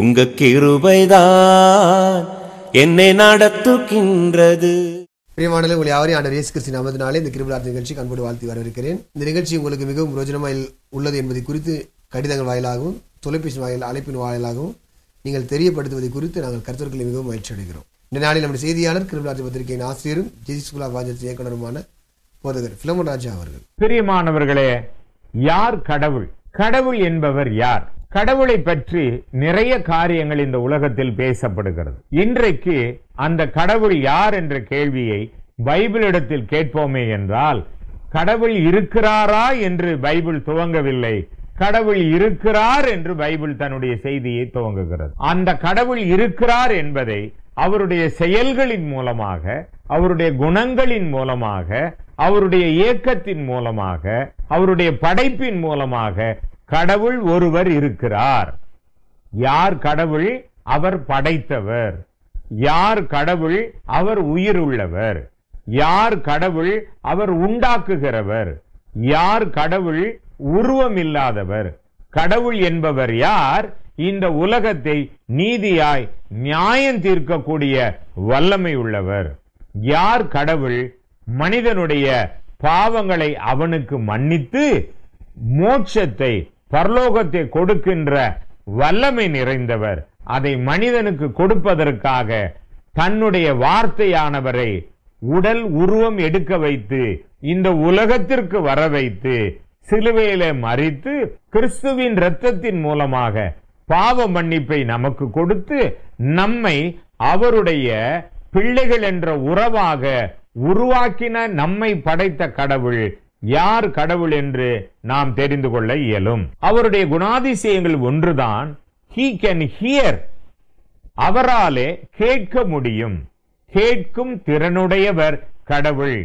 உங்க கிருபைதான் என்னை நடத்துகின்றது பிரியமானது உங்களை யாரையும் ஆண்டர் இயேசு கிறிஸ்தின் அமதனாலே இந்த கிருபலார் நிகழ்ச்சி கண்போடு வாழ்த்து வரவிருக்கிறேன் இந்த நிகழ்ச்சி உங்களுக்கு மிகவும் பிரோஜனமாக உள்ளது என்பதை குறித்து கடிதங்கள் வாயிலாகவும் தொலைபேசி வாயில் அழைப்பின் வாயிலாகவும் நீங்கள் தெரியப்படுத்துவதை குறித்து நாங்கள் கருத்தர்களை மிகவும் மகிழ்ச்சி அடைகிறோம் இந்த நாளில் நம்முடைய செய்தியாளர் கிருபலார் பத்திரிகையின் ஆசிரியரும் ஜெய் ஸ்கூல் ஆஃப் இயக்குனருமான போதகர் பிலமன் ராஜா அவர்கள் பிரியமானவர்களே யார் கடவுள் கடவுள் என்பவர் யார் கடவுளை பற்றி நிறைய காரியங்கள் இந்த உலகத்தில் பேசப்படுகிறது இன்றைக்கு அந்த கடவுள் யார் என்ற கேள்வியை பைபிளிடத்தில் கேட்போமே என்றால் கடவுள் இருக்கிறாரா என்று பைபிள் துவங்கவில்லை கடவுள் இருக்கிறார் என்று பைபிள் தன்னுடைய செய்தியை துவங்குகிறது அந்த கடவுள் இருக்கிறார் என்பதை அவருடைய செயல்களின் மூலமாக அவருடைய குணங்களின் மூலமாக அவருடைய இயக்கத்தின் மூலமாக அவருடைய படைப்பின் மூலமாக கடவுள் ஒருவர் இருக்கிறார் யார் கடவுள் அவர் படைத்தவர் யார் கடவுள் அவர் உயிர் உள்ளவர் யார் கடவுள் அவர் உண்டாக்குகிறவர் யார் கடவுள் உருவம் இல்லாதவர் கடவுள் என்பவர் யார் இந்த உலகத்தை நீதியாய் நியாயம் தீர்க்கக்கூடிய வல்லமை உள்ளவர் யார் கடவுள் மனிதனுடைய பாவங்களை அவனுக்கு மன்னித்து மோட்சத்தை பரலோகத்தை கொடுக்கின்ற வல்லமை நிறைந்தவர் அதை மனிதனுக்கு கொடுப்பதற்காக தன்னுடைய வார்த்தையானவரை உடல் உருவம் எடுக்க வைத்து இந்த உலகத்திற்கு வர வைத்து சிலுவையில மறித்து கிறிஸ்துவின் இரத்தத்தின் மூலமாக பாவ மன்னிப்பை நமக்கு கொடுத்து நம்மை அவருடைய பிள்ளைகள் என்ற உறவாக உருவாக்கின நம்மை படைத்த கடவுள் யார் கடவுள் என்று நாம் தெரிந்து கொள்ள இயலும் அவருடைய குணாதிசயங்கள் ஒன்றுதான் ஹீ கேன் ஹியர் அவராலே கேட்க முடியும் கேட்கும் திறனுடையவர் கடவுள்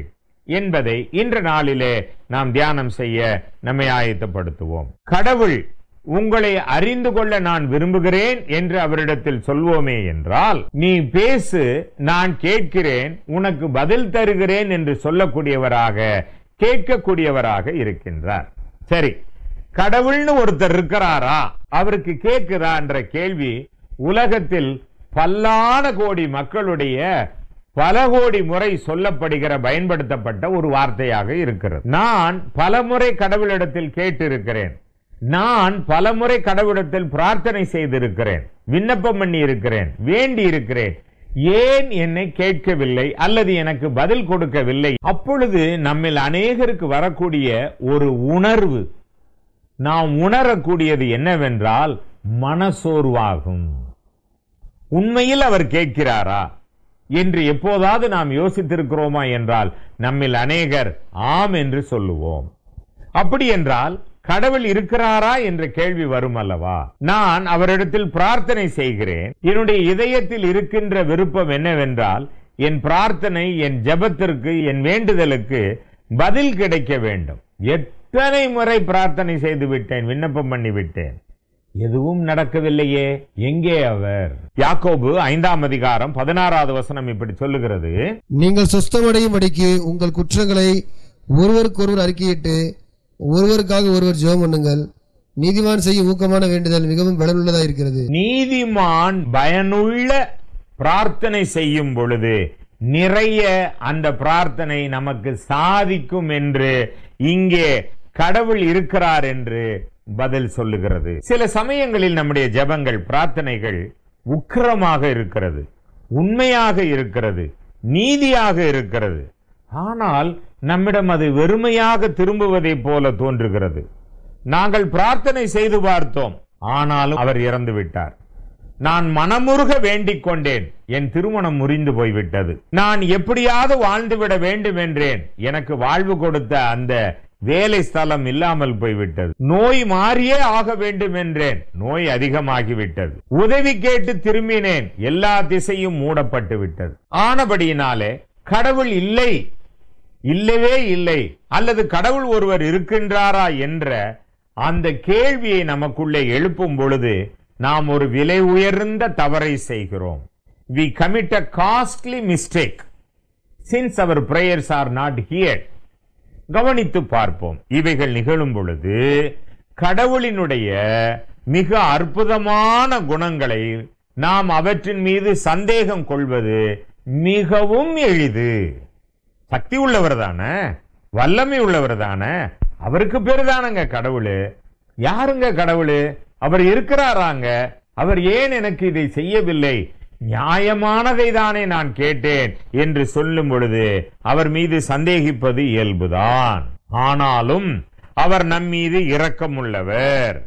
என்பதை இன்ற நாளிலே நாம் தியானம் செய்ய நம்மை ஆயத்தப்படுத்துவோம் கடவுள் உங்களை அறிந்து கொள்ள நான் விரும்புகிறேன் என்று அவரிடத்தில் சொல்வோமே என்றால் நீ பேசு நான் கேட்கிறேன் உனக்கு பதில் தருகிறேன் என்று சொல்லக்கூடியவராக கேட்கக்கூடியவராக இருக்கின்றார் சரி கடவுள்னு ஒருத்தர் இருக்கிறாரா அவருக்கு கேட்குதா என்ற கேள்வி உலகத்தில் பல்லான கோடி மக்களுடைய பல கோடி முறை சொல்லப்படுகிற பயன்படுத்தப்பட்ட ஒரு வார்த்தையாக இருக்கிறது நான் பல முறை கடவுளிடத்தில் கேட்டிருக்கிறேன் நான் பல முறை கடவுளிடத்தில் பிரார்த்தனை செய்திருக்கிறேன் விண்ணப்பம் பண்ணி இருக்கிறேன் வேண்டி இருக்கிறேன் ஏன் என்னை கேட்கவில்லை அல்லது எனக்கு பதில் கொடுக்கவில்லை அப்பொழுது நம்மில் அநேகருக்கு வரக்கூடிய ஒரு உணர்வு நாம் உணரக்கூடியது என்னவென்றால் மனசோர்வாகும் உண்மையில் அவர் கேட்கிறாரா என்று எப்போதாவது நாம் யோசித்திருக்கிறோமா என்றால் நம்மில் அநேகர் ஆம் என்று சொல்லுவோம் அப்படி என்றால் கடவுள் இருக்கிறாரா என்ற கேள்வி வரும் அல்லவா நான் அவரிடத்தில் பிரார்த்தனை செய்கிறேன் என்னுடைய இதயத்தில் இருக்கின்ற விருப்பம் என்னவென்றால் என் பிரார்த்தனை என் ஜபத்திற்கு என் வேண்டுதலுக்கு பதில் கிடைக்க வேண்டும் எத்தனை முறை பிரார்த்தனை செய்து விட்டேன் விண்ணப்பம் பண்ணிவிட்டேன் எதுவும் நடக்கவில்லையே எங்கே அவர் யாக்கோபு ஐந்தாம் அதிகாரம் பதினாறாவது வசனம் இப்படி சொல்லுகிறது நீங்கள் சுஸ்தமடையும் அடிக்கு உங்கள் குற்றங்களை ஒருவருக்கொருவர் அறிக்கையிட்டு ஒருவருக்காக ஒருவர் ஜெபம் பண்ணுங்கள் நீதிமான் செய்ய ஊக்கமான வேண்டுதல் மிகவும் பலனுள்ளதா இருக்கிறது நீதிமான் பயனுள்ள பிரார்த்தனை செய்யும் பொழுது நிறைய அந்த பிரார்த்தனை நமக்கு சாதிக்கும் என்று இங்கே கடவுள் இருக்கிறார் என்று பதில் சொல்லுகிறது சில சமயங்களில் நம்முடைய ஜபங்கள் பிரார்த்தனைகள் உக்கிரமாக இருக்கிறது உண்மையாக இருக்கிறது நீதியாக இருக்கிறது ஆனால் நம்மிடம் அது வெறுமையாக திரும்புவதை போல தோன்றுகிறது நாங்கள் பிரார்த்தனை செய்து பார்த்தோம் ஆனாலும் அவர் இறந்து விட்டார் நான் மனமுருக வேண்டிக் கொண்டேன் என் திருமணம் முறிந்து போய்விட்டது நான் எப்படியாவது வாழ்ந்துவிட வேண்டும் என்றேன் எனக்கு வாழ்வு கொடுத்த அந்த வேலை ஸ்தலம் இல்லாமல் போய்விட்டது நோய் மாறியே ஆக வேண்டும் என்றேன் நோய் அதிகமாகிவிட்டது உதவி கேட்டு திரும்பினேன் எல்லா திசையும் மூடப்பட்டு விட்டது ஆனபடியினாலே கடவுள் இல்லை இல்லவே இல்லை அல்லது கடவுள் ஒருவர் இருக்கின்றாரா என்ற அந்த கேள்வியை நமக்குள்ளே எழுப்பும் பொழுது நாம் ஒரு விலை உயர்ந்த தவறை செய்கிறோம் we commit a costly mistake since our prayers are not here கவனித்து பார்ப்போம் இவைகள் நிகழும் பொழுது கடவுளினுடைய மிக அற்புதமான குணங்களை நாம் அவற்றின் மீது சந்தேகம் கொள்வது மிகவும் எளிது சக்தி உள்ளவர் தானே வல்லமை உள்ளவர் தானே அவருக்கு பேரு தானங்க கடவுள் யாருங்க கடவுள் அவர் இருக்கிறாராங்க அவர் ஏன் எனக்கு இதை செய்யவில்லை நியாயமானதை தானே நான் கேட்டேன் என்று சொல்லும் பொழுது அவர் மீது சந்தேகிப்பது இயல்புதான் ஆனாலும் அவர் நம் மீது இரக்கம் உள்ளவர்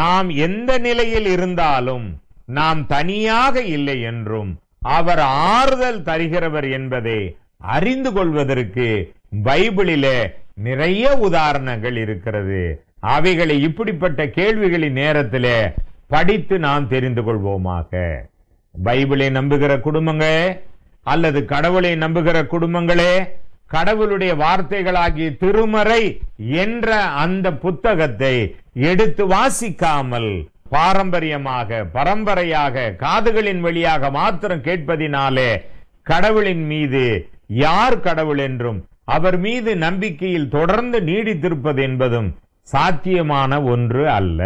நாம் எந்த நிலையில் இருந்தாலும் நாம் தனியாக இல்லை என்றும் அவர் ஆறுதல் தருகிறவர் என்பதை அறிந்து கொள்வதற்கு பைபிளில நிறைய உதாரணங்கள் இருக்கிறது அவைகளை இப்படிப்பட்ட கேள்விகளின் நேரத்தில் படித்து நாம் தெரிந்து கொள்வோமாக பைபிளை நம்புகிற குடும்பங்களே அல்லது கடவுளை நம்புகிற குடும்பங்களே கடவுளுடைய வார்த்தைகளாகிய திருமறை என்ற அந்த புத்தகத்தை எடுத்து வாசிக்காமல் பாரம்பரியமாக பரம்பரையாக காதுகளின் வழியாக மாத்திரம் கேட்பதினாலே கடவுளின் மீது யார் கடவுள் என்றும் அவர் மீது நம்பிக்கையில் தொடர்ந்து நீடித்திருப்பது என்பதும் சாத்தியமான ஒன்று அல்ல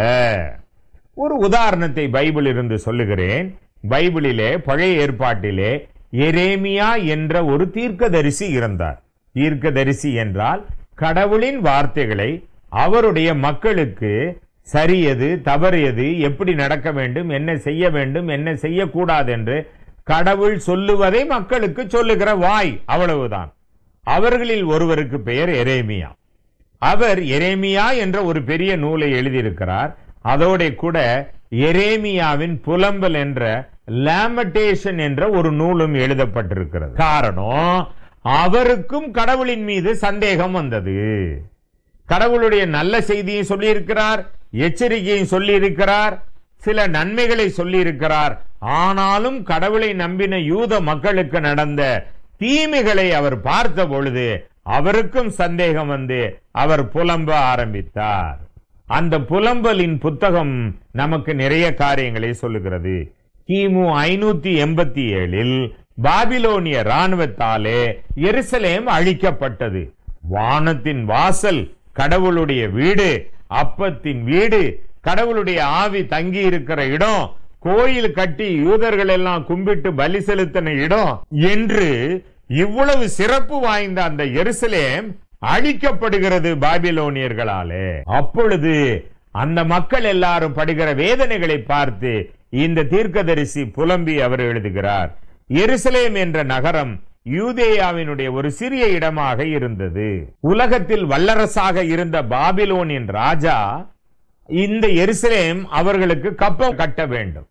ஒரு உதாரணத்தை பைபிள் இருந்து சொல்லுகிறேன் பைபிளிலே பழைய ஏற்பாட்டிலே எரேமியா என்ற ஒரு தீர்க்கதரிசி இருந்தார் தீர்க்கதரிசி என்றால் கடவுளின் வார்த்தைகளை அவருடைய மக்களுக்கு சரியது தவறியது எப்படி நடக்க வேண்டும் என்ன செய்ய வேண்டும் என்ன செய்யக்கூடாது என்று கடவுள் சொல்லுவதை மக்களுக்கு சொல்லுகிற வாய் அவ்வளவுதான் அவர்களில் ஒருவருக்கு பெயர் எரேமியா அவர் எரேமியா என்ற ஒரு பெரிய நூலை எழுதியிருக்கிறார் அதோட கூட எரேமியாவின் புலம்பல் என்ற லேமட்டேஷன் என்ற ஒரு நூலும் எழுதப்பட்டிருக்கிறது காரணம் அவருக்கும் கடவுளின் மீது சந்தேகம் வந்தது கடவுளுடைய நல்ல செய்தியும் சொல்லியிருக்கிறார் எச்சரிக்கையும் சொல்லியிருக்கிறார் சில நன்மைகளை சொல்லியிருக்கிறார் ஆனாலும் கடவுளை நம்பின யூத மக்களுக்கு நடந்த தீமைகளை அவர் பார்த்த பொழுது அவருக்கும் சந்தேகம் வந்து அவர் புலம்ப ஆரம்பித்தார் அந்த புலம்பலின் புத்தகம் நமக்கு நிறைய காரியங்களை சொல்லுகிறது கிமு ஐநூத்தி எண்பத்தி ஏழில் பாபிலோனிய ராணுவத்தாலே எருசலேம் அழிக்கப்பட்டது வானத்தின் வாசல் கடவுளுடைய வீடு அப்பத்தின் வீடு கடவுளுடைய ஆவி தங்கி இருக்கிற இடம் கோயில் கட்டி யூதர்கள் எல்லாம் கும்பிட்டு பலி செலுத்தின இடம் என்று இவ்வளவு சிறப்பு வாய்ந்த அந்த எருசலேம் அழிக்கப்படுகிறது பாபிலோனியர்களாலே அப்பொழுது அந்த மக்கள் எல்லாரும் படுகிற வேதனைகளை பார்த்து இந்த தீர்க்கதரிசி புலம்பி அவர் எழுதுகிறார் எருசலேம் என்ற நகரம் யூதேயாவினுடைய ஒரு சிறிய இடமாக இருந்தது உலகத்தில் வல்லரசாக இருந்த பாபிலோனின் ராஜா இந்த எருசலேம் அவர்களுக்கு கப்பம் கட்ட வேண்டும்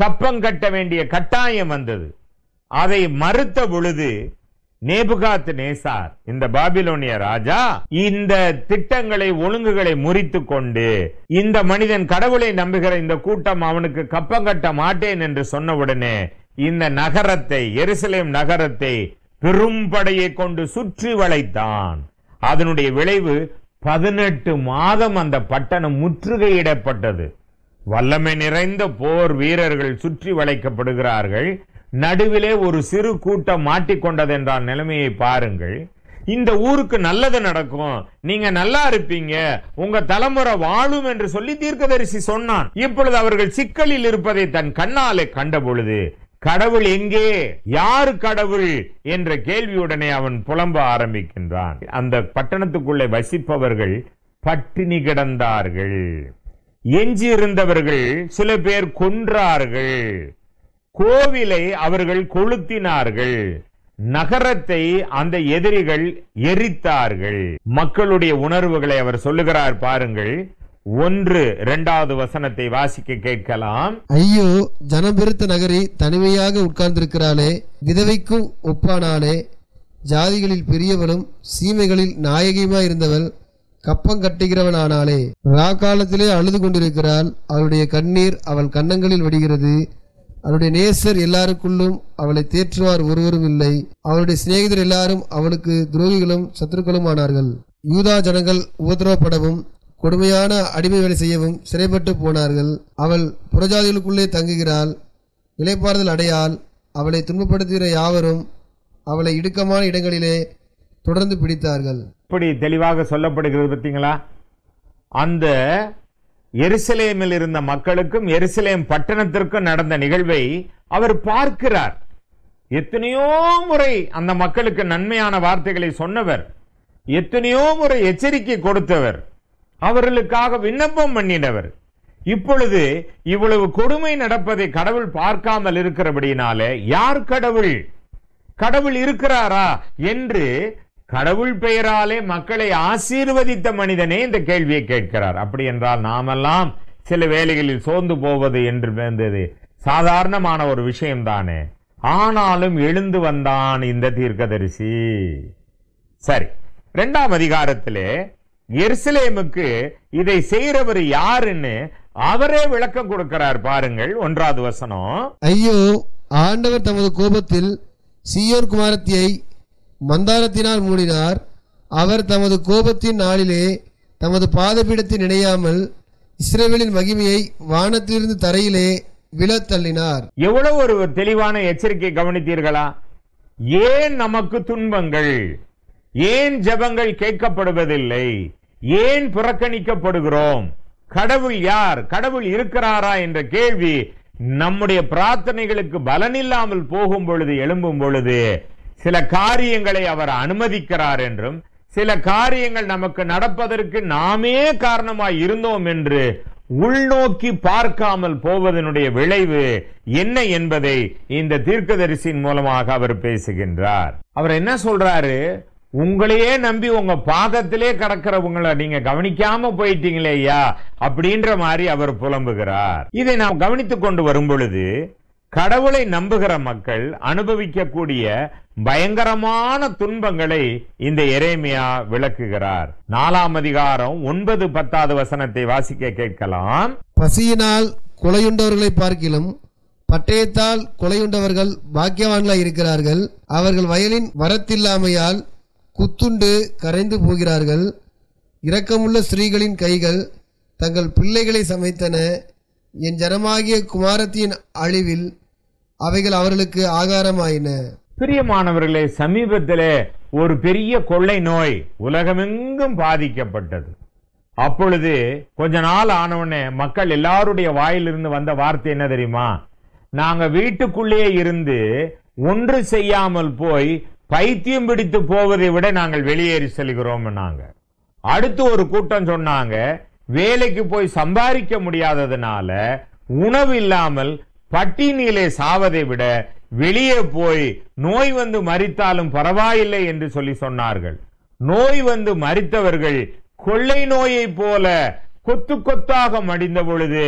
கப்பம் கட்ட வேண்டிய கட்டாயம் வந்தது அதை மறுத்த பொழுது நேபுகாத் நேசார் இந்த பாபிலோனிய ராஜா இந்த திட்டங்களை ஒழுங்குகளை முறித்து கொண்டு இந்த மனிதன் கடவுளை நம்புகிற இந்த கூட்டம் அவனுக்கு கப்பம் கட்ட மாட்டேன் என்று சொன்னவுடனே இந்த நகரத்தை எருசலேம் நகரத்தை பெரும்படையை கொண்டு சுற்றி வளைத்தான் அதனுடைய விளைவு பதினெட்டு மாதம் அந்த பட்டணம் முற்றுகையிடப்பட்டது வல்லமை நிறைந்த போர் வீரர்கள் சுற்றி வளைக்கப்படுகிறார்கள் நடுவிலே ஒரு சிறு கூட்டம் என்ற நிலைமையை பாருங்கள் இந்த ஊருக்கு நல்லது நடக்கும் நீங்க நல்லா இருப்பீங்க உங்க தலைமுறை வாழும் என்று சொல்லி தீர்க்கதரிசி சொன்னான் இப்பொழுது அவர்கள் சிக்கலில் இருப்பதை தன் கண்ணாலே கண்ட பொழுது கடவுள் எங்கே யார் கடவுள் என்ற கேள்வியுடனே அவன் புலம்ப ஆரம்பிக்கின்றான் அந்த பட்டணத்துக்குள்ளே வசிப்பவர்கள் பட்டினி கிடந்தார்கள் எஞ்சி இருந்தவர்கள் சில பேர் கொன்றார்கள் கோவிலை அவர்கள் கொளுத்தினார்கள் நகரத்தை அந்த எதிரிகள் எரித்தார்கள் மக்களுடைய உணர்வுகளை அவர் சொல்லுகிறார் பாருங்கள் ஒன்று இரண்டாவது வசனத்தை வாசிக்க கேட்கலாம் ஐயோ ஜனபெருத்த நகரி தனிமையாக உட்கார்ந்திருக்கிறாளே விதவைக்கும் ஒப்பானாலே ஜாதிகளில் பெரியவனும் சீமைகளில் நாயகியுமாய் இருந்தவள் கப்பம் கட்டுகிறவனானாலே ராக்காலத்திலே அழுது கொண்டிருக்கிறாள் அவளுடைய கண்ணீர் அவள் கன்னங்களில் வடிகிறது அவளுடைய நேசர் எல்லாருக்குள்ளும் அவளை தேற்றுவார் ஒருவரும் இல்லை அவளுடைய சிநேகிதர் எல்லாரும் அவளுக்கு துரோகிகளும் சத்துருக்களும் ஆனார்கள் யூதா ஜனங்கள் உபதிரவப்படவும் கொடுமையான அடிமை வேலை செய்யவும் சிறைப்பட்டு போனார்கள் அவள் புறஜாதிகளுக்குள்ளே தங்குகிறாள் இலைப்பாறுதல் அடையால் அவளை துன்பப்படுத்துகிற யாவரும் அவளை இடுக்கமான இடங்களிலே தொடர்ந்து பிடித்தார்கள் இப்படி தெளிவாக சொல்லப்படுகிறது பார்த்தீங்களா அந்த எருசலேமில் இருந்த மக்களுக்கும் எருசலேம் பட்டணத்திற்கும் நடந்த நிகழ்வை அவர் பார்க்கிறார் எத்தனையோ முறை அந்த மக்களுக்கு நன்மையான வார்த்தைகளை சொன்னவர் எத்தனையோ முறை எச்சரிக்கை கொடுத்தவர் அவர்களுக்காக விண்ணப்பம் பண்ணினவர் இப்பொழுது இவ்வளவு கொடுமை நடப்பதை கடவுள் பார்க்காமல் இருக்கிறபடினாலே யார் கடவுள் கடவுள் இருக்கிறாரா என்று கடவுள் பெயராலே மக்களை ஆசீர்வதித்த மனிதனே இந்த கேள்வியை கேட்கிறார் அப்படி என்றால் நாமெல்லாம் சில வேலைகளில் சோர்ந்து போவது என்று வேந்தது சாதாரணமான ஒரு விஷயம் தானே ஆனாலும் எழுந்து வந்தான் இந்த தீர்க்கதரிசி சரி இரண்டாம் அதிகாரத்திலே எருசலேமுக்கு இதை செய்யறவர் யாருன்னு அவரே விளக்கம் கொடுக்கிறார் பாருங்கள் ஒன்றாவது வசனம் ஐயோ ஆண்டவர் தமது கோபத்தில் சியோர் குமாரத்தியை மந்தாரத்தினால் மூடினார் அவர் தமது கோபத்தின் நாளிலே தமது பாதபீடத்தில் இணையாமல் இஸ்ரேவேலின் மகிமையை வானத்திலிருந்து தரையிலே விழ தள்ளினார் எவ்வளவு ஒரு தெளிவான எச்சரிக்கை கவனித்தீர்களா ஏன் நமக்கு துன்பங்கள் ஏன் ஜபங்கள் கேட்கப்படுவதில்லை ஏன் புறக்கணிக்கப்படுகிறோம் கடவுள் யார் கடவுள் இருக்கிறாரா என்ற கேள்வி நம்முடைய பிரார்த்தனைகளுக்கு பலனில்லாமல் போகும் பொழுது எழும்பும் பொழுது சில காரியங்களை அவர் அனுமதிக்கிறார் என்றும் சில காரியங்கள் நமக்கு நடப்பதற்கு நாமே காரணமாய் இருந்தோம் என்று உள்நோக்கி பார்க்காமல் போவதனுடைய விளைவு என்ன என்பதை இந்த தீர்க்கதரிசியின் மூலமாக அவர் பேசுகின்றார் அவர் என்ன சொல்றாரு உங்களையே நம்பி உங்க பாதத்திலே கடக்கிறவங்களை நீங்க கவனிக்காம போயிட்டீங்களே ஐயா அப்படின்ற மாதிரி அவர் புலம்புகிறார் இதை நாம் கவனித்து கொண்டு வரும் பொழுது கடவுளை நம்புகிற மக்கள் அனுபவிக்கக்கூடிய பயங்கரமான துன்பங்களை இந்த எரேமியா விளக்குகிறார் நாலாம் அதிகாரம் ஒன்பது பத்தாவது வசனத்தை வாசிக்க கேட்கலாம் பசியினால் கொலையுண்டவர்களை பார்க்கிலும் பட்டயத்தால் கொலையுண்டவர்கள் பாக்கியவான்களாய் இருக்கிறார்கள் அவர்கள் வயலின் வரத்தில்லாமையால் குத்துண்டு கரைந்து போகிறார்கள் இரக்கமுள்ள ஸ்திரீகளின் கைகள் தங்கள் பிள்ளைகளை சமைத்தன என் ஜனமாகிய குமாரத்தின் அழிவில் அவைகள் அவர்களுக்கு ஆகாரமாயின பிரியமானவர்களே சமீபத்திலே ஒரு பெரிய கொள்ளை நோய் உலகமெங்கும் பாதிக்கப்பட்டது அப்பொழுது கொஞ்ச நாள் ஆனவுடனே மக்கள் எல்லாருடைய வாயிலிருந்து வந்த வார்த்தை என்ன தெரியுமா நாங்க வீட்டுக்குள்ளேயே இருந்து ஒன்று செய்யாமல் போய் பைத்தியம் பிடித்து போவதை விட நாங்கள் வெளியேறி செல்கிறோம் அடுத்து ஒரு கூட்டம் சொன்னாங்க வேலைக்கு போய் சம்பாதிக்க முடியாததுனால உணவு இல்லாமல் பட்டினியிலே சாவதை விட வெளியே போய் நோய் வந்து மறித்தாலும் பரவாயில்லை என்று சொல்லி சொன்னார்கள் நோய் வந்து மறித்தவர்கள் கொள்ளை நோயை போல கொத்து கொத்தாக மடிந்த பொழுது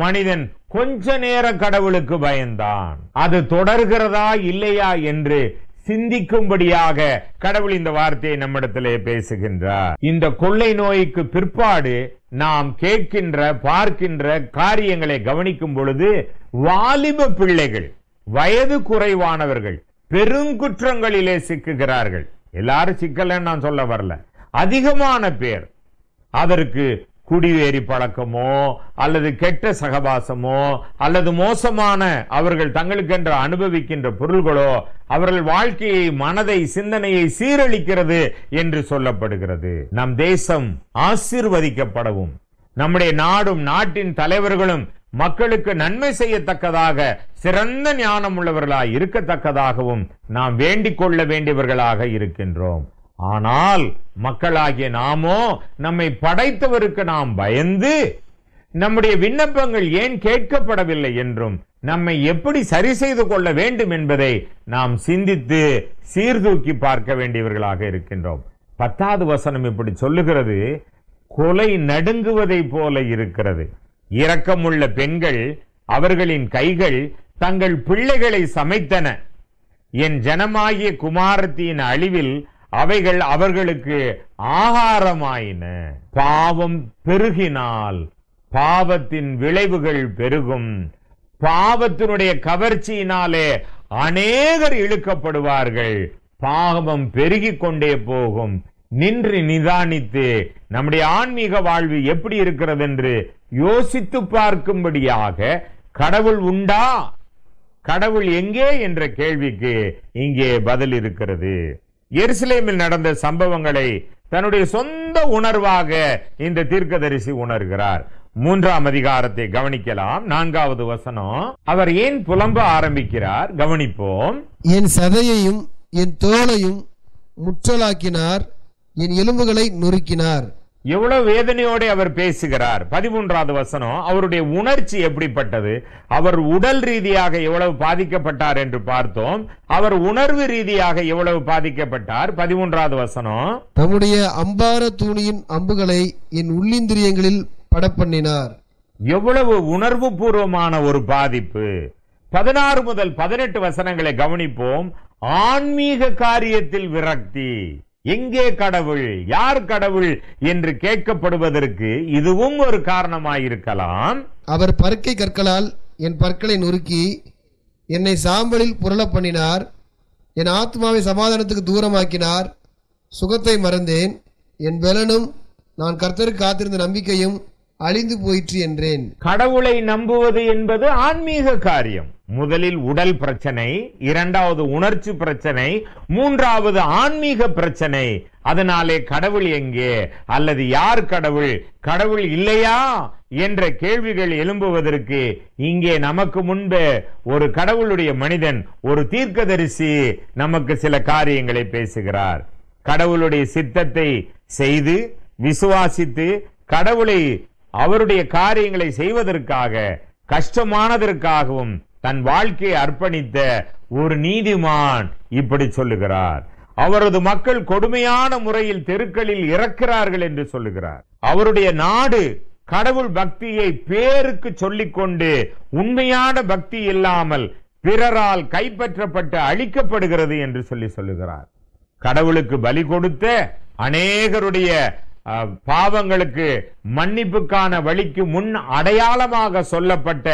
மனிதன் கொஞ்ச நேர கடவுளுக்கு பயந்தான் அது தொடர்கிறதா இல்லையா என்று சிந்திக்கும்படியாக கடவுள் இந்த வார்த்தையை நம்மிடத்திலே பேசுகின்றார் இந்த கொள்ளை நோய்க்கு பிற்பாடு நாம் கேட்கின்ற பார்க்கின்ற காரியங்களை கவனிக்கும் பொழுது வாலிப பிள்ளைகள் வயது குறைவானவர்கள் பெருங்குற்றங்களிலே சிக்குகிறார்கள் எல்லாரும் சிக்கலன்னு நான் சொல்ல வரல அதிகமான பேர் அதற்கு குடிவேறி பழக்கமோ அல்லது கெட்ட சகவாசமோ அல்லது மோசமான அவர்கள் தங்களுக்கென்று அனுபவிக்கின்ற பொருள்களோ அவர்கள் வாழ்க்கையை மனதை சிந்தனையை சீரழிக்கிறது என்று சொல்லப்படுகிறது நம் தேசம் ஆசிர்வதிக்கப்படவும் நம்முடைய நாடும் நாட்டின் தலைவர்களும் மக்களுக்கு நன்மை செய்யத்தக்கதாக சிறந்த ஞானம் உள்ளவர்களாய் இருக்கத்தக்கதாகவும் நாம் வேண்டிக் கொள்ள வேண்டியவர்களாக இருக்கின்றோம் ஆனால் மக்களாகிய நாமோ நம்மை படைத்தவருக்கு நாம் பயந்து நம்முடைய விண்ணப்பங்கள் ஏன் கேட்கப்படவில்லை என்றும் நம்மை எப்படி சரி செய்து கொள்ள வேண்டும் என்பதை நாம் சிந்தித்து சீர்தூக்கி பார்க்க வேண்டியவர்களாக இருக்கின்றோம் பத்தாவது வசனம் இப்படி சொல்லுகிறது கொலை நடுங்குவதை போல இருக்கிறது இரக்கமுள்ள பெண்கள் அவர்களின் கைகள் தங்கள் பிள்ளைகளை சமைத்தன என் ஜனமாகிய குமாரத்தியின் அழிவில் அவைகள் அவர்களுக்கு ஆகாரமாயின பாவம் பெருகினால் பாவத்தின் விளைவுகள் பெருகும் பாவத்தினுடைய கவர்ச்சியினாலே அநேகர் இழுக்கப்படுவார்கள் பாவம் பெருகி கொண்டே போகும் நின்று நிதானித்து நம்முடைய ஆன்மீக வாழ்வு எப்படி இருக்கிறது என்று யோசித்து பார்க்கும்படியாக கடவுள் உண்டா கடவுள் எங்கே என்ற கேள்விக்கு இங்கே பதில் இருக்கிறது எருசலேமில் நடந்த சம்பவங்களை தன்னுடைய சொந்த உணர்வாக இந்த தீர்க்கதரிசி உணர்கிறார் மூன்றாம் அதிகாரத்தை கவனிக்கலாம் நான்காவது வசனம் அவர் ஏன் புலம்ப ஆரம்பிக்கிறார் கவனிப்போம் என் சதையையும் என் தோலையும் முற்றலாக்கினார் என் எலும்புகளை நொறுக்கினார் எவ்வளவு வேதனையோட அவர் பேசுகிறார் பதிமூன்றாவது வசனம் அவருடைய உணர்ச்சி எப்படிப்பட்டது அவர் உடல் ரீதியாக எவ்வளவு பாதிக்கப்பட்டார் என்று பார்த்தோம் அவர் உணர்வு ரீதியாக எவ்வளவு பாதிக்கப்பட்டார் பதிமூன்றாவது வசனம் தம்முடைய அம்பார தூணியின் அம்புகளை என் உள்ளிந்திரியங்களில் படப்பண்ணினார் எவ்வளவு உணர்வு பூர்வமான ஒரு பாதிப்பு பதினாறு முதல் பதினெட்டு வசனங்களை கவனிப்போம் ஆன்மீக காரியத்தில் விரக்தி எங்கே கடவுள் யார் கடவுள் என்று கேட்கப்படுவதற்கு இதுவும் ஒரு காரணமாயிருக்கலாம் அவர் பருக்கை கற்களால் என் பற்களை நொறுக்கி என்னை சாம்பலில் புரள பண்ணினார் என் ஆத்மாவை சமாதானத்துக்கு தூரமாக்கினார் சுகத்தை மறந்தேன் என் பலனும் நான் கர்த்தருக்கு காத்திருந்த நம்பிக்கையும் அழிந்து போயிற்று என்றேன் கடவுளை நம்புவது என்பது ஆன்மீக காரியம் முதலில் உடல் பிரச்சனை இரண்டாவது உணர்ச்சி பிரச்சனை மூன்றாவது ஆன்மீக பிரச்சனை அதனாலே கடவுள் எங்கே அல்லது யார் கடவுள் கடவுள் இல்லையா என்ற கேள்விகள் எழும்புவதற்கு இங்கே நமக்கு முன்பு ஒரு கடவுளுடைய மனிதன் ஒரு தீர்க்கதரிசி நமக்கு சில காரியங்களை பேசுகிறார் கடவுளுடைய சித்தத்தை செய்து விசுவாசித்து கடவுளை அவருடைய காரியங்களை செய்வதற்காக கஷ்டமானதற்காகவும் தன் வாழ்க்கையை அர்ப்பணித்த ஒரு நீதிமான் இப்படி சொல்லுகிறார் அவரது மக்கள் கொடுமையான முறையில் தெருக்களில் இறக்கிறார்கள் என்று சொல்லுகிறார் அவருடைய நாடு கடவுள் பக்தியை பேருக்கு சொல்லிக்கொண்டு உண்மையான பக்தி இல்லாமல் பிறரால் கைப்பற்றப்பட்டு அழிக்கப்படுகிறது என்று சொல்லி சொல்லுகிறார் கடவுளுக்கு பலி கொடுத்த அநேகருடைய பாவங்களுக்கு மன்னிப்புக்கான வழிக்கு முன் அடையாளமாக சொல்லப்பட்ட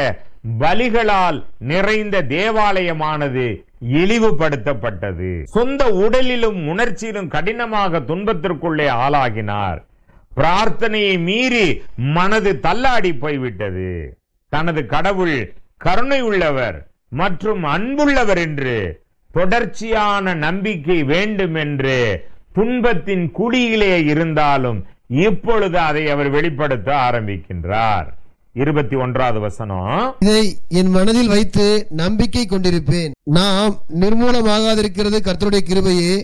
பலிகளால் நிறைந்த தேவாலயமானது இழிவுபடுத்தப்பட்டது சொந்த உடலிலும் உணர்ச்சியிலும் கடினமாக துன்பத்திற்குள்ளே ஆளாகினார் பிரார்த்தனையை மீறி மனது தள்ளாடி போய்விட்டது தனது கடவுள் கருணை உள்ளவர் மற்றும் அன்புள்ளவர் என்று தொடர்ச்சியான நம்பிக்கை வேண்டும் என்று துன்பத்தின் குடியிலே இருந்தாலும் இப்பொழுது அதை அவர் வெளிப்படுத்த ஆரம்பிக்கின்றார் இருபத்தி ஒன்றாவது வசனம் இதை என் மனதில் வைத்து நம்பிக்கை கொண்டிருப்பேன் நாம் நிர்மூலமாகாதிருக்கிறது கர்த்தருடைய கிருபையே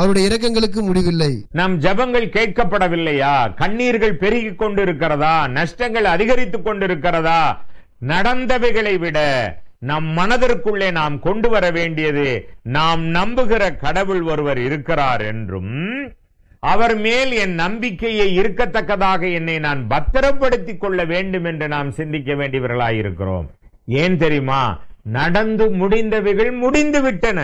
அவருடைய இறக்கங்களுக்கு முடிவில்லை நம் ஜபங்கள் கேட்கப்படவில்லையா கண்ணீர்கள் பெருகி கொண்டிருக்கிறதா நஷ்டங்கள் அதிகரித்துக் கொண்டிருக்கிறதா நடந்தவைகளை விட நம் மனதிற்குள்ளே நாம் கொண்டு வர வேண்டியது நாம் நம்புகிற கடவுள் ஒருவர் இருக்கிறார் என்றும் அவர் மேல் என் நம்பிக்கையை இருக்கத்தக்கதாக என்னை நான் பத்திரப்படுத்திக் கொள்ள வேண்டும் என்று நாம் சிந்திக்க வேண்டியவர்களாய் இருக்கிறோம் ஏன் தெரியுமா நடந்து முடிந்தவைகள் முடிந்து விட்டன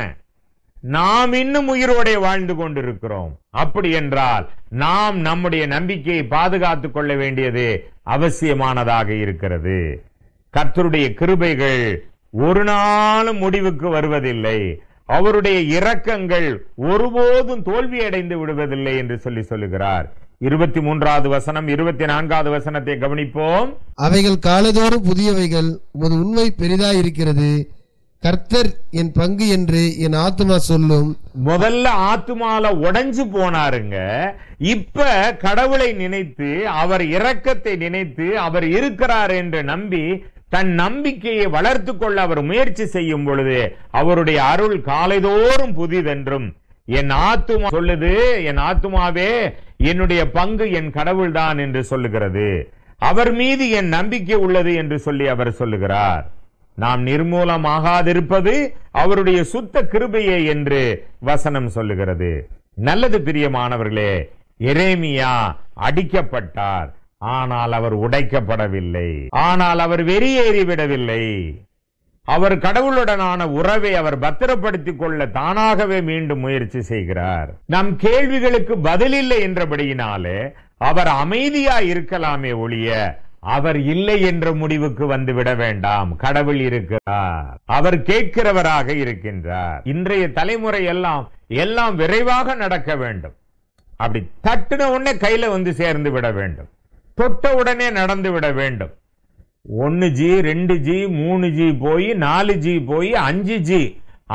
நாம் இன்னும் உயிரோடே வாழ்ந்து கொண்டிருக்கிறோம் அப்படி என்றால் நாம் நம்முடைய நம்பிக்கையை பாதுகாத்துக் கொள்ள வேண்டியது அவசியமானதாக இருக்கிறது கர்த்தருடைய கிருபைகள் ஒரு நாளும் முடிவுக்கு வருவதில்லை அவருடைய இரக்கங்கள் ஒருபோதும் தோல்வி அடைந்து விடுவதில்லை என்று சொல்லி சொல்லுகிறார் இருபத்தி மூன்றாவது வசனம் இருபத்தி நான்காவது வசனத்தை கவனிப்போம் அவைகள் காலதோறும் புதியவைகள் உமது உண்மை பெரிதா இருக்கிறது கர்த்தர் என் பங்கு என்று என் ஆத்மா சொல்லும் முதல்ல ஆத்மால உடைஞ்சு போனாருங்க இப்ப கடவுளை நினைத்து அவர் இரக்கத்தை நினைத்து அவர் இருக்கிறார் என்று நம்பி தன் நம்பிக்கையை வளர்த்து கொள்ள அவர் முயற்சி செய்யும் பொழுது அவருடைய அருள் காலைதோறும் புதிதென்றும் என் ஆத்துமா சொல்லுது என் ஆத்துமாவே என்னுடைய பங்கு என் கடவுள்தான் என்று சொல்லுகிறது அவர் மீது என் நம்பிக்கை உள்ளது என்று சொல்லி அவர் சொல்லுகிறார் நாம் நிர்மூலமாகாதிருப்பது அவருடைய சுத்த கிருபையே என்று வசனம் சொல்லுகிறது நல்லது பிரியமானவர்களே எரேமியா அடிக்கப்பட்டார் ஆனால் அவர் உடைக்கப்படவில்லை ஆனால் அவர் வெறியேறிவிடவில்லை அவர் கடவுளுடனான உறவை அவர் பத்திரப்படுத்திக் கொள்ள தானாகவே மீண்டும் முயற்சி செய்கிறார் நம் கேள்விகளுக்கு பதில் இல்லை என்றபடியினாலே அவர் அமைதியா இருக்கலாமே ஒழிய அவர் இல்லை என்ற முடிவுக்கு வந்து விட வேண்டாம் கடவுள் இருக்கிறார் அவர் கேட்கிறவராக இருக்கின்றார் இன்றைய தலைமுறை எல்லாம் எல்லாம் விரைவாக நடக்க வேண்டும் அப்படி தட்டுன உடனே கையில வந்து சேர்ந்து விட வேண்டும் தொட்ட உடனே நடந்து விட வேண்டும் ஒன்று ஜி ரெண்டு ஜி மூணு ஜி போய் நாலு ஜி போய் அஞ்சு ஜி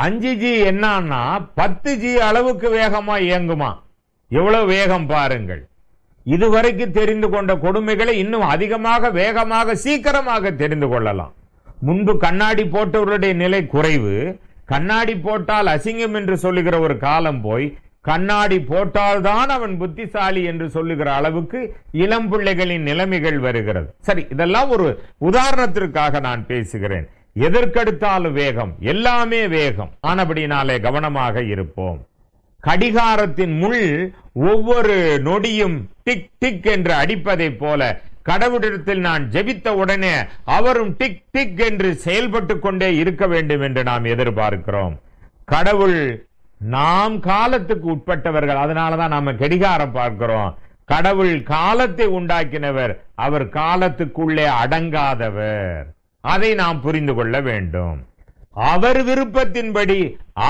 அஞ்சு ஜி என்னன்னா பத்து ஜி அளவுக்கு வேகமா இயங்குமா எவ்வளவு வேகம் பாருங்கள் இதுவரைக்கு தெரிந்து கொண்ட கொடுமைகளை இன்னும் அதிகமாக வேகமாக சீக்கிரமாக தெரிந்து கொள்ளலாம் முன்பு கண்ணாடி போட்டவருடைய நிலை குறைவு கண்ணாடி போட்டால் அசிங்கம் என்று சொல்லுகிற ஒரு காலம் போய் கண்ணாடி போட்டால்தான் அவன் புத்திசாலி என்று சொல்லுகிற அளவுக்கு இளம் பிள்ளைகளின் நிலைமைகள் வருகிறது சரி இதெல்லாம் ஒரு உதாரணத்திற்காக நான் பேசுகிறேன் எதற்கடுத்தாலும் வேகம் எல்லாமே வேகம் ஆனபடினாலே கவனமாக இருப்போம் கடிகாரத்தின் முள் ஒவ்வொரு நொடியும் டிக் டிக் என்று அடிப்பதை போல கடவுளிடத்தில் நான் ஜெபித்த உடனே அவரும் டிக் டிக் என்று செயல்பட்டு கொண்டே இருக்க வேண்டும் என்று நாம் எதிர்பார்க்கிறோம் கடவுள் நாம் காலத்துக்கு உட்பட்டவர்கள் அதனாலதான் நாம கெடிகாரம் பார்க்கிறோம் கடவுள் காலத்தை உண்டாக்கினவர் அவர் காலத்துக்குள்ளே அடங்காதவர் அதை நாம் புரிந்து கொள்ள வேண்டும் அவர் விருப்பத்தின்படி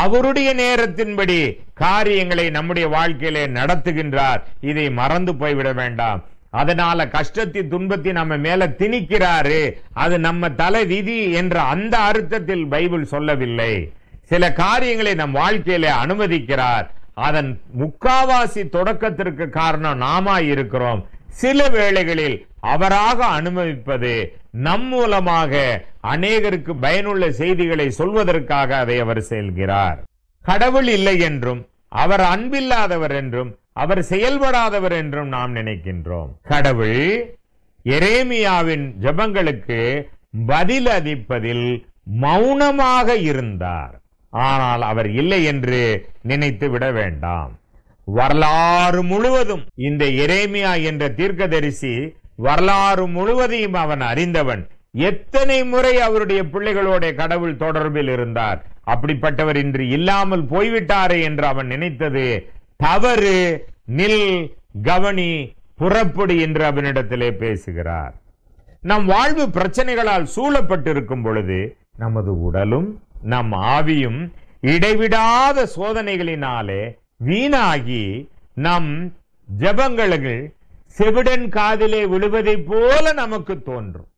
அவருடைய நேரத்தின்படி காரியங்களை நம்முடைய வாழ்க்கையிலே நடத்துகின்றார் இதை மறந்து போய்விட வேண்டாம் அதனால கஷ்டத்தின் துன்பத்தை நம்ம மேல திணிக்கிறாரு அது நம்ம தலை விதி என்ற அந்த அர்த்தத்தில் பைபிள் சொல்லவில்லை சில காரியங்களை நம் வாழ்க்கையில அனுமதிக்கிறார் அதன் முக்காவாசி தொடக்கத்திற்கு காரணம் நாமா இருக்கிறோம் சில வேளைகளில் அவராக அனுமதிப்பது நம் மூலமாக அநேகருக்கு பயனுள்ள செய்திகளை சொல்வதற்காக அதை அவர் செல்கிறார் கடவுள் இல்லை என்றும் அவர் அன்பில்லாதவர் என்றும் அவர் செயல்படாதவர் என்றும் நாம் நினைக்கின்றோம் கடவுள் எரேமியாவின் ஜபங்களுக்கு அளிப்பதில் மௌனமாக இருந்தார் ஆனால் அவர் இல்லை என்று நினைத்து விட வேண்டாம் வரலாறு முழுவதும் இந்த எரேமியா என்ற தீர்க்கதரிசி வரலாறு முழுவதையும் அவன் அறிந்தவன் எத்தனை முறை அவருடைய பிள்ளைகளோட கடவுள் தொடர்பில் இருந்தார் அப்படிப்பட்டவர் இன்று இல்லாமல் போய்விட்டாரே என்று அவன் நினைத்தது தவறு நில் கவனி புறப்படு என்று அவனிடத்திலே பேசுகிறார் நம் வாழ்வு பிரச்சனைகளால் சூழப்பட்டிருக்கும் பொழுது நமது உடலும் நம் ஆவியும் இடைவிடாத சோதனைகளினாலே வீணாகி நம் ஜபங்களுக்கு செவிடன் காதிலே விழுவதை போல நமக்கு தோன்றும்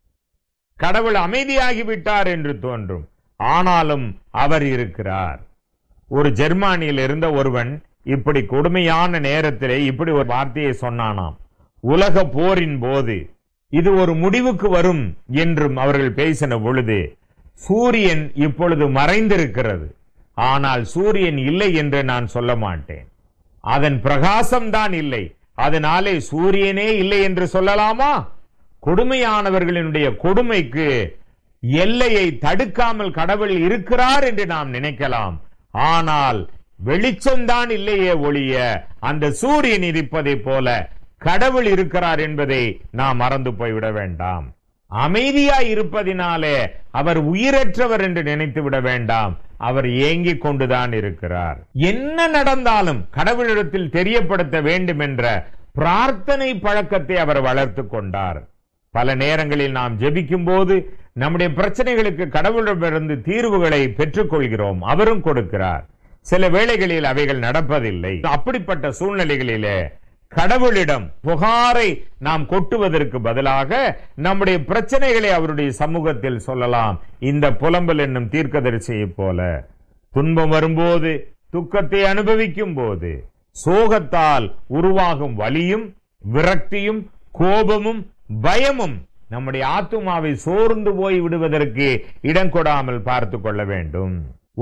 கடவுள் அமைதியாகிவிட்டார் என்று தோன்றும் ஆனாலும் அவர் இருக்கிறார் ஒரு ஜெர்மானியில் இருந்த ஒருவன் இப்படி கொடுமையான நேரத்திலே இப்படி ஒரு வார்த்தையை சொன்னானாம் உலக போரின் போது இது ஒரு முடிவுக்கு வரும் என்றும் அவர்கள் பேசின பொழுது சூரியன் இப்பொழுது மறைந்திருக்கிறது ஆனால் சூரியன் இல்லை என்று நான் சொல்ல மாட்டேன் அதன் பிரகாசம்தான் இல்லை அதனாலே சூரியனே இல்லை என்று சொல்லலாமா கொடுமையானவர்களினுடைய கொடுமைக்கு எல்லையை தடுக்காமல் கடவுள் இருக்கிறார் என்று நாம் நினைக்கலாம் ஆனால் வெளிச்சம்தான் இல்லையே ஒழிய அந்த சூரியன் இருப்பதை போல கடவுள் இருக்கிறார் என்பதை நாம் மறந்து போய்விட வேண்டாம் அமைதியா இருப்பதினாலே அவர் உயிரற்றவர் என்று நினைத்து விட வேண்டாம் அவர் ஏங்கிக் கொண்டுதான் இருக்கிறார் என்ன நடந்தாலும் கடவுளிடத்தில் தெரியப்படுத்த வேண்டும் என்ற பிரார்த்தனை பழக்கத்தை அவர் வளர்த்து கொண்டார் பல நேரங்களில் நாம் ஜெபிக்கும் போது நம்முடைய பிரச்சனைகளுக்கு கடவுளிடமிருந்து தீர்வுகளை பெற்றுக்கொள்கிறோம் அவரும் கொடுக்கிறார் சில வேளைகளில் அவைகள் நடப்பதில்லை அப்படிப்பட்ட சூழ்நிலைகளிலே கடவுளிடம் புகாரை நாம் கொட்டுவதற்கு பதிலாக நம்முடைய பிரச்சனைகளை அவருடைய சமூகத்தில் சொல்லலாம் இந்த புலம்பல் என்னும் தீர்க்கதரிசையை போல துன்பம் வரும்போது துக்கத்தை அனுபவிக்கும் போது சோகத்தால் உருவாகும் வலியும் விரக்தியும் கோபமும் பயமும் நம்முடைய ஆத்துமாவை சோர்ந்து போய் விடுவதற்கு இடம் கொடாமல் பார்த்து கொள்ள வேண்டும்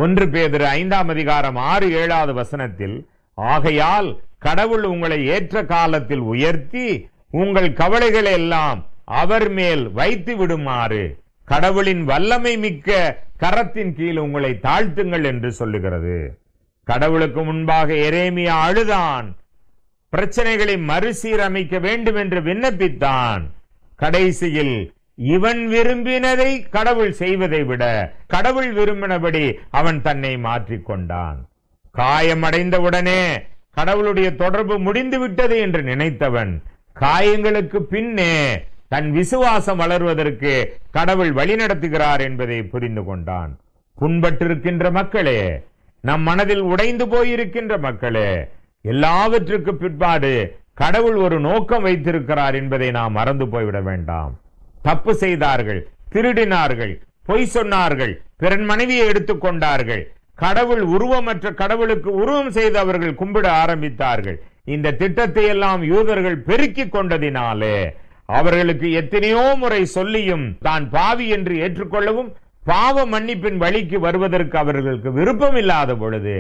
ஒன்று பேதர் ஐந்தாம் அதிகாரம் ஆறு ஏழாவது வசனத்தில் ஆகையால் கடவுள் உங்களை ஏற்ற காலத்தில் உயர்த்தி உங்கள் கவலைகளை எல்லாம் அவர் மேல் வைத்து விடுமாறு கடவுளின் வல்லமை மிக்க கரத்தின் கீழ் உங்களை தாழ்த்துங்கள் என்று சொல்லுகிறது கடவுளுக்கு முன்பாக எரேமியா அழுதான் பிரச்சனைகளை மறுசீரமைக்க வேண்டும் என்று விண்ணப்பித்தான் கடைசியில் இவன் விரும்பினதை கடவுள் செய்வதை விட கடவுள் விரும்பினபடி அவன் தன்னை மாற்றிக்கொண்டான் உடனே கடவுளுடைய தொடர்பு முடிந்து விட்டது என்று நினைத்தவன் காயங்களுக்கு பின்னே தன் விசுவாசம் வளர்வதற்கு கடவுள் வழிநடத்துகிறார் என்பதை புரிந்து கொண்டான் புண்பட்டிருக்கின்ற மக்களே நம் மனதில் உடைந்து போயிருக்கின்ற மக்களே எல்லாவற்றுக்கு பிற்பாடு கடவுள் ஒரு நோக்கம் வைத்திருக்கிறார் என்பதை நாம் மறந்து போய்விட வேண்டாம் தப்பு செய்தார்கள் திருடினார்கள் பொய் சொன்னார்கள் பிறன் மனைவியை எடுத்துக்கொண்டார்கள் கடவுள் உருவமற்ற கடவுளுக்கு உருவம் செய்து அவர்கள் கும்பிட ஆரம்பித்தார்கள் இந்த திட்டத்தை எல்லாம் யூதர்கள் பெருக்கிக் கொண்டதினாலே அவர்களுக்கு எத்தனையோ முறை சொல்லியும் தான் பாவி என்று ஏற்றுக்கொள்ளவும் பாவ மன்னிப்பின் வழிக்கு வருவதற்கு அவர்களுக்கு விருப்பம் இல்லாத பொழுது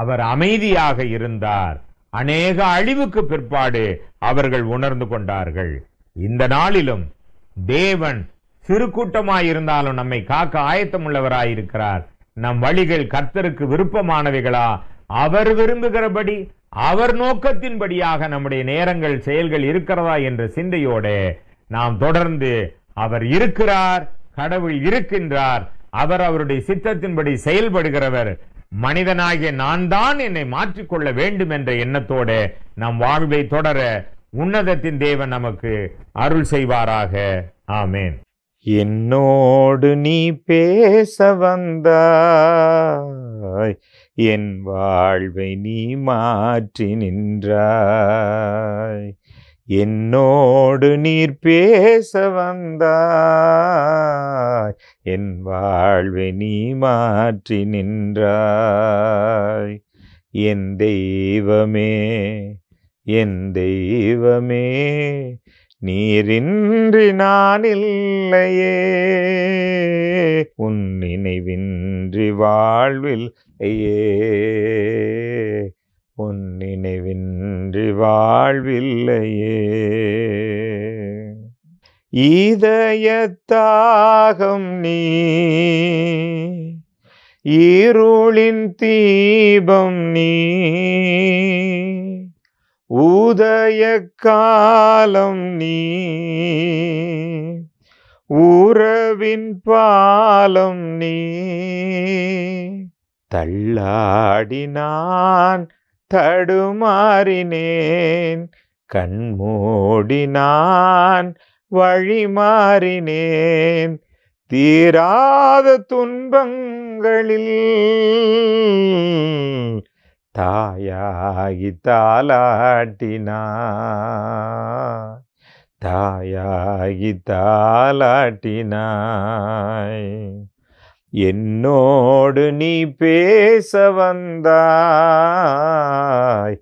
அவர் அமைதியாக இருந்தார் அநேக அழிவுக்கு பிற்பாடு அவர்கள் உணர்ந்து கொண்டார்கள் இந்த நாளிலும் தேவன் சிறு கூட்டமாயிருந்தாலும் நம்மை காக்க ஆயத்தமுள்ளவராயிருக்கிறார் நம் வழிகள் கர்த்தருக்கு விருப்பமானவைகளா அவர் விரும்புகிறபடி அவர் நோக்கத்தின்படியாக நம்முடைய நேரங்கள் செயல்கள் இருக்கிறதா என்ற சிந்தையோடு நாம் தொடர்ந்து அவர் இருக்கிறார் கடவுள் இருக்கின்றார் அவர் அவருடைய சித்தத்தின்படி செயல்படுகிறவர் மனிதனாகிய நான் தான் என்னை மாற்றிக்கொள்ள வேண்டும் என்ற எண்ணத்தோடு நம் வாழ்வை தொடர உன்னதத்தின் தேவன் நமக்கு அருள் செய்வாராக ஆமேன் என்னோடு நீ பேச வந்தாய் என் வாழ்வை நீ மாற்றி நின்றாய் என்னோடு நீர் பேச வந்தாய் என் வாழ்வை நீ மாற்றி நின்றாய் என் தெய்வமே என் தெய்வமே நீரின்றி நான் இல்லையே உன் நினைவின்றி வாழ்வில் ஐயே உன் நினைவின்றி வாழ்வில்லையே இதயத்தாகம் நீ ஈருளின் தீபம் நீ உதய காலம் நீ உறவின் பாலம் நீ தள்ளாடினான் தடுமாறினேன் கண்மூடினான் வழிமாறினேன் தீராத துன்பங்களில் தாயாகி தாலாட்டினா தாயாகி தாலாட்டினாய் என்னோடு நீ பேச வந்தாய்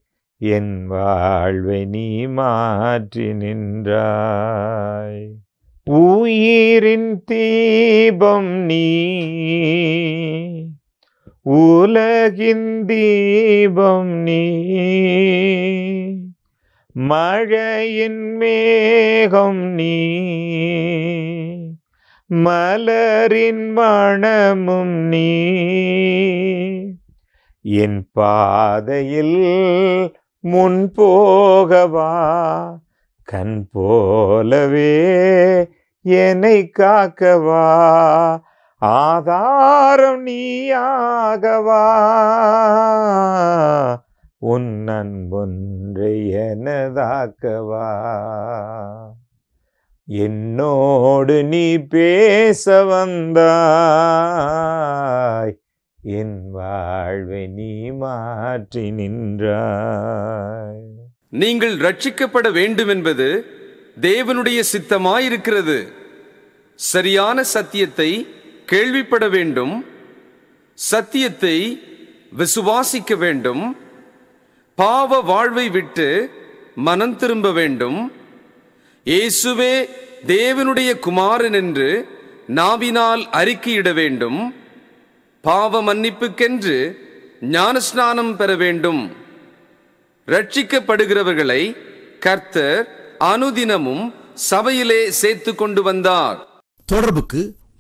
என் வாழ்வை நீ மாற்றி நின்றாய் உயிரின் தீபம் நீ உலகிந்தீபம் நீ மழையின் மேகம் நீ மலரின் மணமும் நீ என் பாதையில் முன் போகவா கண் போலவே என்னை காக்கவா ஆதாரம் நீயாகவா உன் அன்பொன்று எனதாக்கவா என்னோடு நீ பேச வந்தாய் என் வாழ்வை நீ மாற்றி நின்றாய் நீங்கள் ரட்சிக்கப்பட வேண்டும் என்பது தேவனுடைய சித்தமாயிருக்கிறது சரியான சத்தியத்தை கேள்விப்பட வேண்டும் சத்தியத்தை விசுவாசிக்க வேண்டும் பாவ வாழ்வை விட்டு மனம் திரும்ப வேண்டும் இயேசுவே தேவனுடைய குமாரன் என்று நாவினால் அறிக்கையிட வேண்டும் பாவ மன்னிப்புக்கென்று ஞானஸ்நானம் பெற வேண்டும் ரட்சிக்கப்படுகிறவர்களை கர்த்தர் அனுதினமும் சபையிலே சேர்த்து கொண்டு வந்தார் தொடர்புக்கு